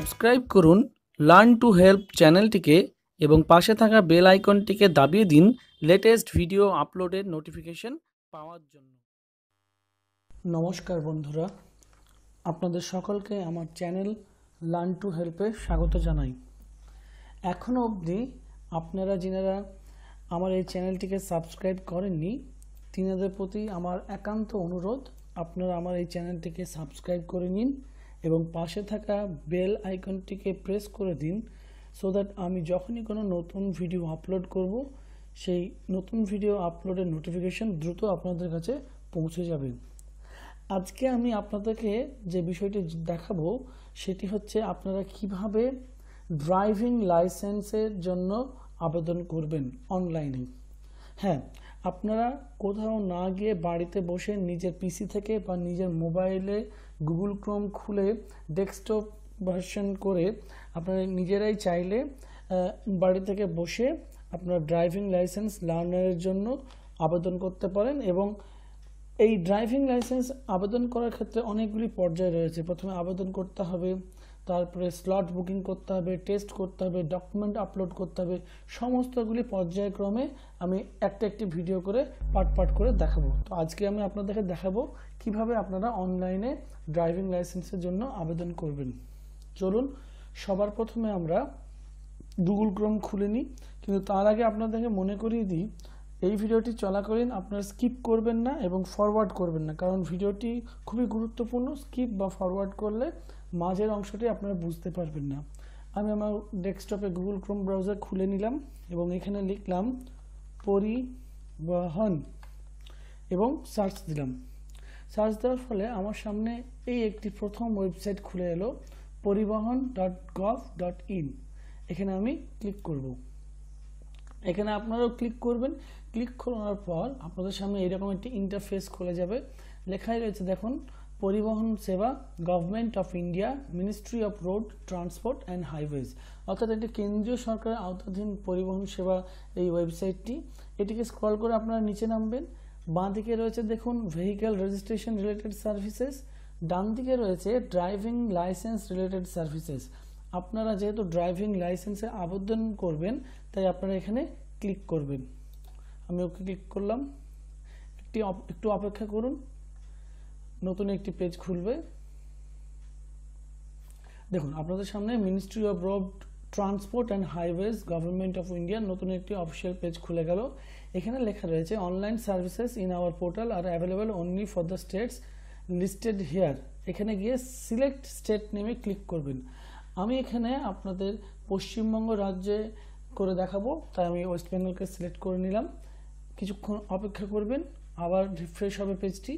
Subscribe করুন learn to help চ্যানেলটিকে এবং পাশে থাকা বেল আইকনটিকে দাবিয়ে দিন লেটেস্ট ভিডিও আপলোডের নোটিফিকেশন পাওয়ার জন্য নমস্কার বন্ধুরা আপনাদের সকলকে আমার চ্যানেল লার্ন টু হেল্পে স্বাগত জানাই এখনও অবধি আপনারা যিনারা আমার এই চ্যানেলটিকে সাবস্ক্রাইব করেননি তিনাদের প্রতি আমার একান্ত অনুরোধ আপনারা আমার এই চ্যানেলটিকে সাবস্ক্রাইব করে নিন এবং পাশে থাকা বেল আইকনটিকে প্রেস করে দিন সো দ্যাট আমি যখনই কোনো নতুন ভিডিও আপলোড করব সেই নতুন ভিডিও আপলোডের নোটিফিকেশন দ্রুত আপনাদের কাছে পৌঁছে যাবে আজকে আমি আপনাদেরকে যে বিষয়টি দেখাবো সেটি হচ্ছে আপনারা কিভাবে ড্রাইভিং লাইসেন্সের জন্য আবেদন করবেন অনলাইনে হ্যাঁ আপনারা কোথাও না গিয়ে বাড়িতে বসে নিজের পিসি থেকে বা নিজের মোবাইলে গুগল ক্রোম খুলে ডেস্কটপ ভার্সন করে আপনারা নিজেরাই চাইলে বাড়ি থেকে বসে আপনার ড্রাইভিং লাইসেন্স লার্নারের জন্য আবেদন করতে পারেন এবং এই ড্রাইভিং লাইসেন্স আবেদন করার ক্ষেত্রে অনেকগুলি পর্যায় রয়েছে প্রথমে আবেদন করতে হবে তারপরে স্লট বুকিং করতে হবে টেস্ট করতে হবে ডকুমেন্ট আপলোড করতে হবে সমস্তগুলি পর্যায়ক্রমে আমি একটা একটি ভিডিও করে পার্ট পার্ট করে দেখাবো তো আজকে আমি আপনাদেরকে দেখাবো কিভাবে আপনারা অনলাইনে ড্রাইভিং লাইসেন্সের জন্য আবেদন করবেন চলুন সবার প্রথমে আমরা গুগল ক্রোম খুলে নিই কিন্তু তার আগে আপনাদেরকে মনে করিয়ে দিই এই ভিডিওটি চলাকালীন আপনারা স্কিপ করবেন না এবং ফরওয়ার্ড করবেন না কারণ ভিডিওটি খুবই গুরুত্বপূর্ণ স্কিপ বা ফরওয়ার্ড করলে মাঝের অংশটি আপনারা বুঝতে পারবেন না আমি আমার ডেস্কটপে গুগল ক্রোম ব্রাউজার খুলে নিলাম এবং এখানে লিখলাম পরিবহন এবং সার্চ দিলাম সার্চ দেওয়ার ফলে আমার সামনে এই একটি প্রথম ওয়েবসাইট খুলে এলো পরিবহন ডট গভ ডট ইন এখানে আমি ক্লিক করবো এখানে আপনারাও ক্লিক করবেন ক্লিক করার পর আপনাদের সামনে এরকম একটি ইন্টারফেস খুলে যাবে লেখাই রয়েছে দেখুন পরিবহন সেবা government of India ministry of road transport and highways অর্থাৎ এটি কেন্দ্রীয় সরকারের আওতাধীন পরিবহন সেবা এই ওয়েবসাইটটি এটিকে স্ক্রল করে আপনারা নিচে নামবেন বাঁ দিকে রয়েছে দেখুন ভেহিক্যাল রেজিস্ট্রেশন রিলেটেড সার্ভিসেস ডান দিকে রয়েছে ড্রাইভিং লাইসেন্স রিলেটেড সার্ভিসেস আপনারা যেহেতু ড্রাইভিং লাইসেন্সে আবেদন করবেন তাই আপনারা এখানে ক্লিক করবেন আমি ওকে ক্লিক করলাম একটি একটু অপেক্ষা করুন নতুন একটি পেজ খুলবে দেখুন আপনাদের সামনে ministry of road transport and highways government of ইন্ডিয়ার নতুন একটি অফিসিয়াল পেজ খুলে গেল এখানে লেখা রয়েছে online services in our portal are available only for the states listed here এখানে গিয়ে সিলেক্ট স্টেট নেমে ক্লিক করবেন আমি এখানে আপনাদের পশ্চিমবঙ্গ রাজ্যে করে দেখাবো তাই আমি ওয়েস্ট বেঙ্গলকে সিলেক্ট করে নিলাম কিছুক্ষণ অপেক্ষা করবেন আবার রিফ্রেশ হবে পেজটি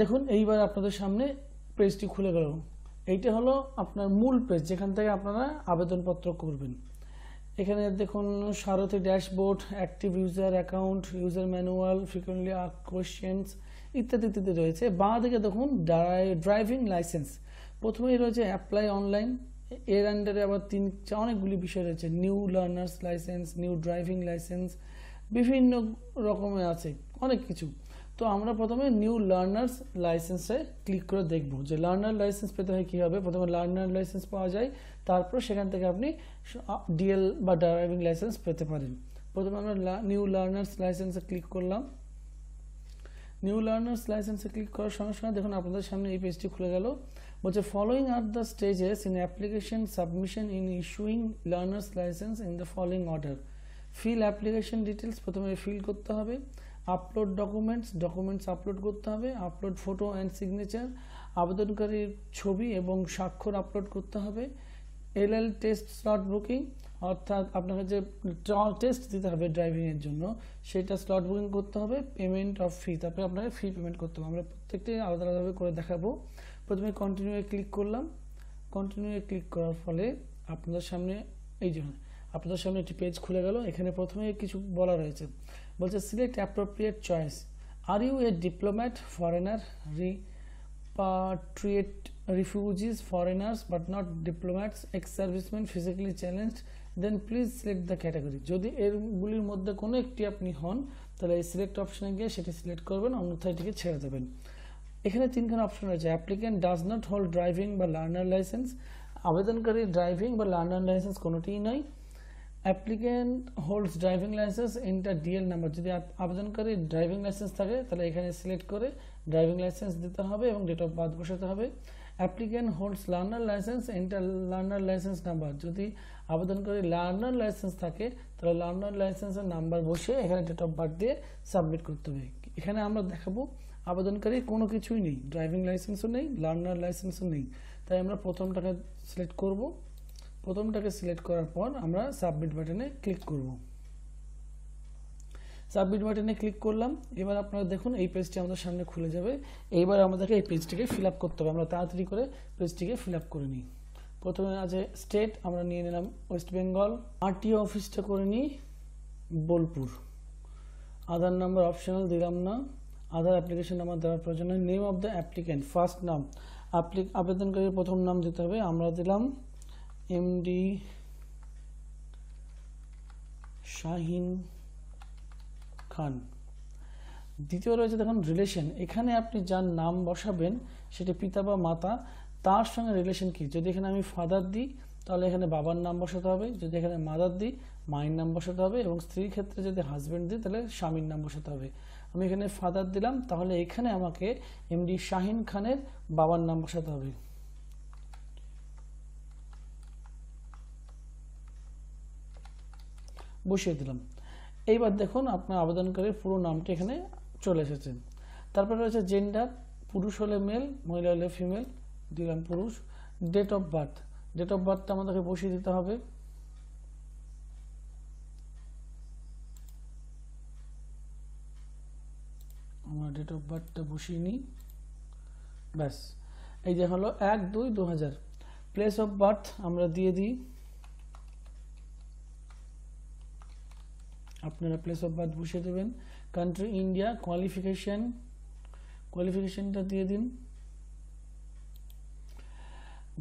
দেখুন এইবার আপনাদের সামনে পেজটি খুলে গেল এইটা হলো আপনার মূল পেজ যেখান থেকে আপনারা আবেদনপত্র করবেন এখানে দেখুন Sarathi dashboard active user account user manual frequently questions ইত্যাদি ইত্যাদি রয়েছে বাঁ দিকে দেখুন ড্রাইভিং লাইসেন্স প্রথমেই রয়েছে অ্যাপ্লাই অনলাইন এর আন্ডারে আবার তিন অনেকগুলি বিষয় রয়েছে new learners license new driving license বিভিন্ন রকমের আছে অনেক কিছু তো আমরা প্রথমে নিউ লার্নার্স লাইসেন্সে ক্লিক করে দেখব যে লার্নার লাইসেন্স পেতে হয় কী হবে প্রথমে লার্নার লাইসেন্স পাওয়া যায় তারপর সেখান থেকে আপনি ডিএল বা ড্রাইভিং লাইসেন্স পেতে পারেন প্রথমে আমরা নিউ লার্নার্স লাইসেন্সে ক্লিক করলাম নিউ লার্নার্স লাইসেন্সে ক্লিক করার সঙ্গে সঙ্গে দেখুন আপনাদের সামনে এই পেজটি খুলে গেল বলছে following are the stages in application submission in issuing learners license in the following order fill application details প্রথমে ফিল করতে হবে আপলোড ডকুমেন্টস ডকুমেন্টস আপলোড করতে হবে আপলোড ফটো অ্যান্ড সিগনেচার আবেদনকারীর ছবি এবং স্বাক্ষর আপলোড করতে হবে L L test slot booking অর্থাৎ আপনাকে যে টেস্ট দিতে হবে ড্রাইভিংয়ের জন্য সেটা স্লট বুকিং করতে হবে পেমেন্ট অফ ফি তারপরে আপনাকে ফি পেমেন্ট করতে হবে আমরা প্রত্যেকটি আলাদা আলাদাভাবে করে দেখাবো প্রথমে কন্টিনিউয়ে ক্লিক করলাম কন্টিনিউয়ে ক্লিক করার ফলে আপনাদের সামনে এই জন্য আপনাদের সামনে একটি পেজ খুলে গেল এখানে প্রথমে কিছু বলা রয়েছে বলছে select appropriate choice are you a diplomat foreigner repatriate refugees, foreigners but not diplomats, ex-servicemen, physically challenged, then please select the category. যদি এরগুলির মধ্যে কোনো একটি আপনি হন তাহলে এই সিলেক্ট অপশানে গিয়ে সেটি সিলেক্ট করবেন অন্যথায় এটিকে ছেড়ে দেবেন এখানে তিনখানে অপশান রয়েছে applicant does not hold driving বা লার্নার লাইসেন্স আবেদনকারী ড্রাইভিং বা লার্নার লাইসেন্স কোনোটিই নয় applicant holds driving license enter DL number যদি আবেদনকারী ড্রাইভিং লাইসেন্স থাকে তাহলে এখানে সিলেক্ট করে ড্রাইভিং লাইসেন্স দিতে হবে এবং ডেট অফ বার্থ বসাতে হবে applicant holds learner license enter learner license number যদি আবেদনকারী লার্নার লাইসেন্স থাকে তাহলে লার্নার লাইসেন্সের নাম্বার বসে এখানে ডেট অফ বার্থ দিয়ে সাবমিট করতে হবে এখানে আমরা দেখাবো আবেদনকারী কোনো কিছুই নেই ড্রাইভিং লাইসেন্সও নেই লার্নার লাইসেন্সও নেই তাই আমরা প্রথমটাকে সিলেক্ট করব প্রথমটাকে সিলেক্ট করার পর আমরা সাবমিট বাটনে ক্লিক করবো সাবমিট বাটনে ক্লিক করলাম এবার আপনারা দেখুন এই পেজটি আমাদের সামনে খুলে যাবে এইবার আমাদেরকে এই পেজটিকে ফিল করতে হবে আমরা তাড়াতাড়ি করে পেজটিকে ফিল করে নিই প্রথমে আছে স্টেট আমরা নিয়ে নিলাম ওয়েস্ট বেঙ্গল আরটিও অফিসটা করে নিই বোলপুর আধার নাম্বার অপশনাল দিলাম না আধার অ্যাপ্লিকেশন আমার দেওয়ার প্রয়োজন নেই name of the applicant first name আবেদনকারীর প্রথম নাম দিতে হবে আমরা দিলাম এমডি শাহিন খান দ্বিতীয় রয়েছে দেখুন রিলেশন এখানে আপনি যার নাম বসাবেন সেটা পিতা বা মাতা তার সঙ্গে রিলেশন কি যদি এখানে আমি ফাদার দিই তাহলে এখানে বাবার নাম বসাতে হবে যদি এখানে মাদার দিই মায়ের নাম বসাতে হবে এবং স্ত্রীর ক্ষেত্রে যদি হাজব্যান্ড দিই তাহলে স্বামীর নাম বসাতে হবে আমি এখানে ফাদার দিলাম তাহলে এখানে আমাকে এমডি শাহিন খানের বাবার নাম বসাতে হবে বসিয়ে দিলাম এইবার দেখুন আপনার আবেদনকারীর পুরো নামটি এখানে চলে এসেছে তারপরে রয়েছে জেন্ডার পুরুষ হলে মেল মহিলা হলে ফিমেল দিলাম পুরুষ date of birth date of বার্থটা আমাদেরকে বসিয়ে দিতে হবে আমরা ডেট অফ বার্থটা বসিয়ে নিই ব্যাস এই যে হলো এক দুই দু হাজার প্লেস অফ বার্থ আমরা দিয়ে দিই আপনারা প্লেস অফ বার্থ বসে দেবেন কান্ট্রি ইন্ডিয়া কোয়ালিফিকেশান কোয়ালিফিকেশানটা দিয়ে দিন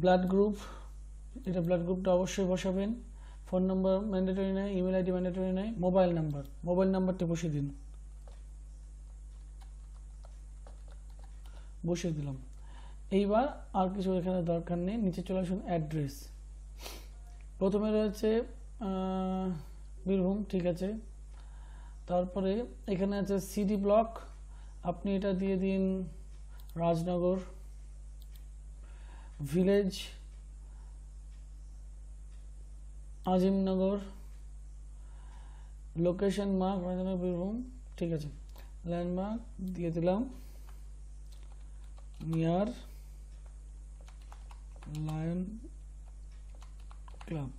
ব্লাড গ্রুপ এটা ব্লাড গ্রুপটা অবশ্যই বসাবেন ফোন নম্বর ম্যান্ডেটরি নয় ইমেল আইডি ম্যান্ডেটরি নয় মোবাইল নাম্বার মোবাইল নাম্বারটা বসে দিন বসে দিলাম এইবার আর কিছু এখানে দরকার নেই নিচে চলে আসুন অ্যাড্রেস প্রথমে রয়েছে বীরভূম ঠিক আছে তারপরে এখানে আছে সিডি ব্লক আপনি এটা দিয়ে দিন Rajnagar village Azimnagar location mark Rajnagar Birbhum ঠিক আছে ল্যান্ডমার্ক দিয়ে দিলাম near lion club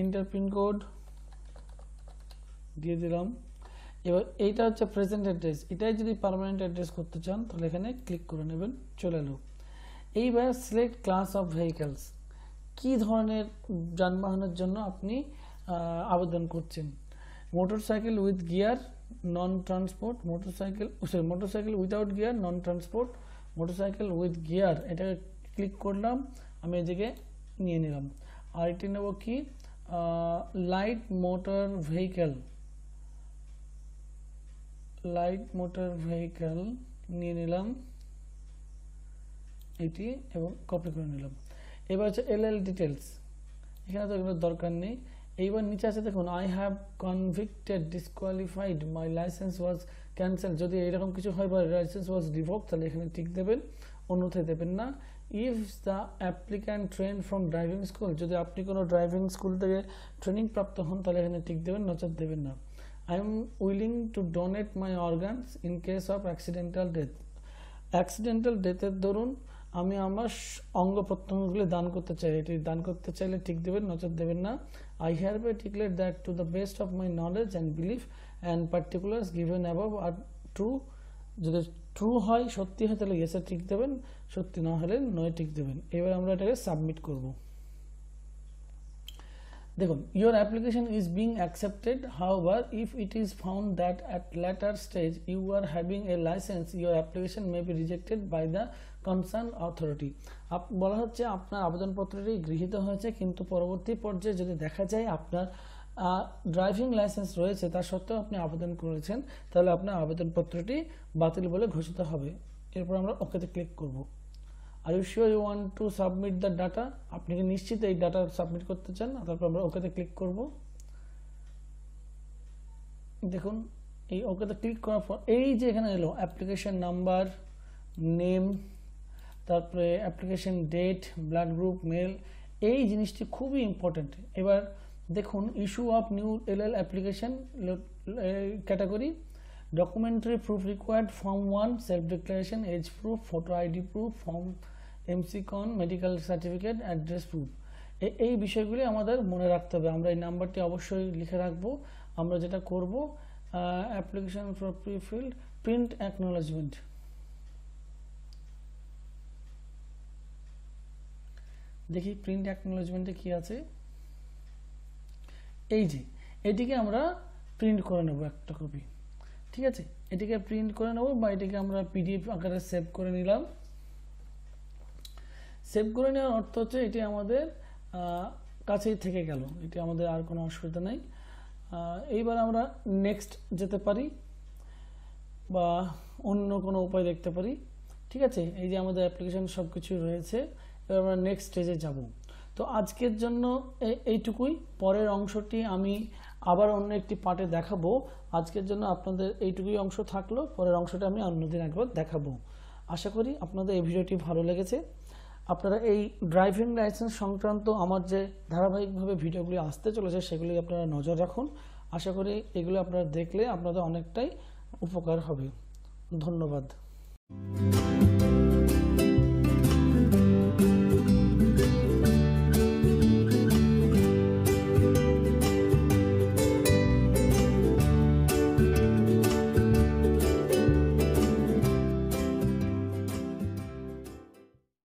enter pincode দিয়ে দিলাম এবার এইটা হচ্ছে প্রেজেন্ট অ্যাড্রেস এটাই যদি পারমানেন্ট অ্যাড্রেস করতে চান তাহলে এখানে ক্লিক করে নেবেন চলে এলো এইবার সিলেক্ট ক্লাস অফ ভেহিকেলস কি ধরনের যানবাহনের জন্য আপনি আবেদন করছেন motorcycle with gear non transport motorcycle sorry cycle without gear non transport motorcycle with gear এটাকে ক্লিক করলাম আমি এদিকে নিয়ে নিলাম আর এটি নেব কি light motor vehicle light motor vehicle নিয়ে নিলাম এটি এবং কপি করে নিলাম এবার হচ্ছে এল এল ডিটেলস এখানে তো এগুলো দরকার নেই এইবার নিচে আছে দেখুন I have convicted disqualified my license was cancel যদি এরকম কিছু হয় বা লাইসেন্স ওয়াজ রিভোক তাহলে এখানে টিক দেবেন অন্যথায় দেবেন না if the applicant train from driving school যদি আপনি কোনো ড্রাইভিং স্কুল থেকে ট্রেনিং প্রাপ্ত হন তাহলে এখানে টিক দেবেন নচাত দেবেন না I am willing to donate my organs in case of accidental death. Accidental ডেথের দরুন আমি আমার অঙ্গ প্রত্যঙ্গগুলি দান করতে চাই এটি দান করতে চাইলে ঠিক দেবেন নজর দেবেন না I have a declare that to the best of my knowledge and belief and particulars given above are true যদি ট্রু হয় সত্যি হয় তাহলে ইয়েসে ঠিক দেবেন সত্যি না হলে নয় ঠিক দেবেন এবার আমরা এটাকে সাবমিট করবো দেখুন your application is being accepted however if it is found that at later stage you are having a license your application may be rejected by the concern authority বলা হচ্ছে আপনার আবেদনপত্রটি গৃহীত হয়েছে কিন্তু পরবর্তী পর্যায়ে যদি দেখা যায় আপনার ড্রাইভিং লাইসেন্স রয়েছে তা সত্ত্বেও আপনি আবেদন করেছেন তাহলে আপনার আবেদনপত্রটি বাতিল বলে ঘোষিত হবে এরপর আমরা ওকেতে ক্লিক করবো are you sure you want to submit the data আপনি কি নিশ্চিত এই ডাটা সাবমিট করতে চান তারপর আমরা ওকেতে ক্লিক করব দেখুন এই ওকেতে ক্লিক করার পর এই যে এখানে এলো অ্যাপ্লিকেশন নাম্বার নেম তারপরে application date blood group male এই জিনিসটি খুবই ইম্পর্ট্যান্ট এবার দেখুন issue of new L L application category documentary proof required form 1 self declaration age proof photo id proof form mccon medical certificate address proof এই বিষয়গুলি আমাদের মনে রাখতে হবে আমরা এই নাম্বারটি অবশ্যই লিখে রাখবো আমরা যেটা করব application for prefilled print acknowledgement দেখি প্রিন্ট অ্যাকনোলেজমেন্টে কি আছে এই যে এটিকে আমরা প্রিন্ট করে নেব একটা কপি ঠিক আছে এটিকে প্রিন্ট করে নেব বা এটিকে আমরা পিডিএফ আকারে সেভ করে নিলাম সেভ করে নেওয়ার অর্থ হচ্ছে এটি আমাদের কাছেই থেকে গেল এটি আমাদের আর কোনো অসুবিধা নেই এইবার আমরা নেক্সট যেতে পারি বা অন্য কোনো উপায় দেখতে পারি ঠিক আছে এই যে আমাদের অ্যাপ্লিকেশন সব কিছু রয়েছে এবার আমরা নেক্সট স্টেজে যাব তো আজকের জন্য এইটুকুই পরের অংশটি আমি আবার অন্য একটি পার্টে দেখাবো আজকের জন্য আপনাদের এইটুকুই অংশ থাকলো পরের অংশটা আমি অন্যদিন একবার দেখাবো আশা করি আপনাদের এই ভিডিওটি ভালো লেগেছে আপনারা এই ড্রাইভিং লাইসেন্স সংক্রান্ত আমার যে ধারাবাহিকভাবে ভিডিওগুলি আসতে চলেছে সেগুলি আপনারা নজর রাখুন আশা করি এগুলো আপনারা দেখলে আপনাদের অনেকটাই উপকার হবে ধন্যবাদ